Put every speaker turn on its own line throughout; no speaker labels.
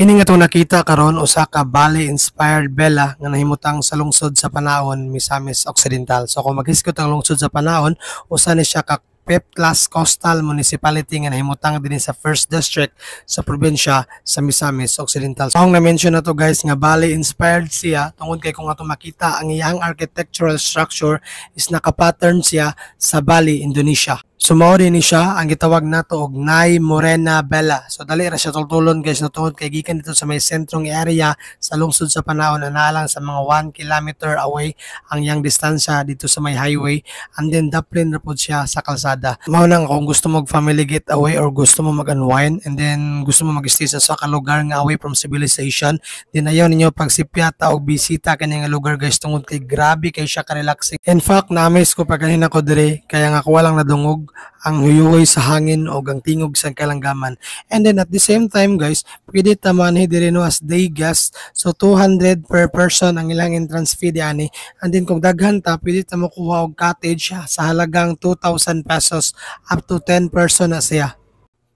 Kini nga nakita karon usa ka Bali inspired bella nga nahimutang sa lungsod sa Panahon, Misamis Occidental. So kung maghisgot ang lungsod sa Panahon, usa ni siya ka PEP Class Coastal Municipality nga nahimutang din sa 1st District sa probinsya sa Misamis Occidental. So, ang na-mention na to guys nga Bali inspired siya tungod kay kung ato makita ang iyang architectural structure is naka-pattern siya sa Bali, Indonesia. Sumori ni siya ang gitawag nato og Nay Morena Bella. So dali ra siya tultulon guys natuod kay gikan dito sa may sentrong area sa lungsod sa panahon lang sa mga 1 kilometer away ang yang distansya dito sa may highway and then daplin ra pod siya sa kalsada. Mao nang kung gusto mo family get away or gusto mo mag-unwind and then gusto mo magstay sa sa ka lugar nga away from civilization din ayaw ninyo pagsipyata og bisita kani nga lugar guys tungod kay grabe kay siya ka relaxing. In fact, na-amaze ko pa kanina ko dire kaya nga ko lang nadungog ang huyuhoy sa hangin o ang tingog sa kalanggaman. And then at the same time guys, pwede tamanhi diri no as day gas. So 200 per person ang ilang entrance fee di ani. And then kung daghan ta, pwede ta makuha og cottage sa halagang 2,000 pesos up to 10 person na siya.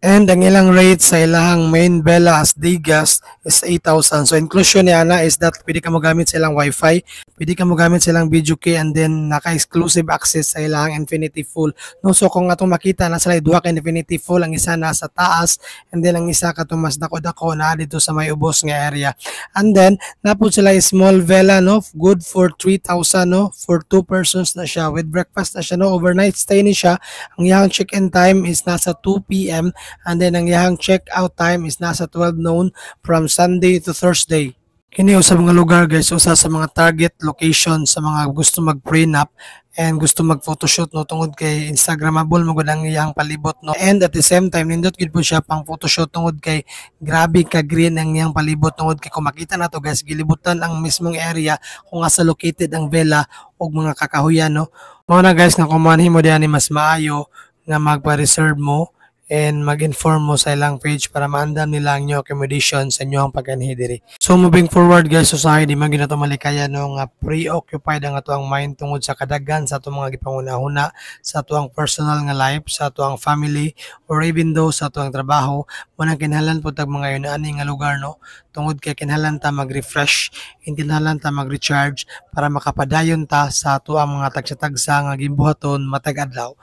And ang ilang rate sa ilang main bella as day is 8,000. So inclusion niya na is that pwede ka magamit sa ilang wifi, pwede ka magamit sa ilang video key and then naka-exclusive access sa ilang Infinity Full. No, so kung atong makita na sila duha ka Infinity Full, ang isa na sa taas and then ang isa ka mas dako-dako na dito sa may ubos nga area. And then napud sila small vela no, good for 3,000 no, for two persons na siya with breakfast na siya no, overnight stay ni siya. Ang iyang check-in time is nasa 2 p.m. And then ang yahang check-out time is nasa 12 noon from Sunday to Thursday. Kiniyo sa mga lugar guys, usa sa mga target location sa mga gusto mag prenup and gusto mag photoshoot no tungod kay instagramable mo ang iyang palibot no and at the same time nindot gid po siya pang photoshoot tungod kay grabe ka green ang iyang palibot tungod kay kung makita na to guys gilibutan ang mismong area kung asa located ang vela og mga kakahuyan no mao na guys nga kumanhi mo diyan mas maayo nga magpa-reserve mo and mag-inform mo sa ilang page para maandam nila ang inyong accommodation sa inyong pag-anhidiri. So moving forward guys, so sa akin, di man ginato malikaya no nga ah, preoccupied ang ato mind tungod sa kadagan sa atong mga gipangunahuna sa atuang personal nga life, sa atuang family or even though sa atuang trabaho, manang kinhalan po tag mga yun ani nga lugar no tungod kay kinhalan ta mag-refresh, kinhalan ta mag-recharge para makapadayon ta sa atuang mga tagsa nga gibuhaton matag adlaw.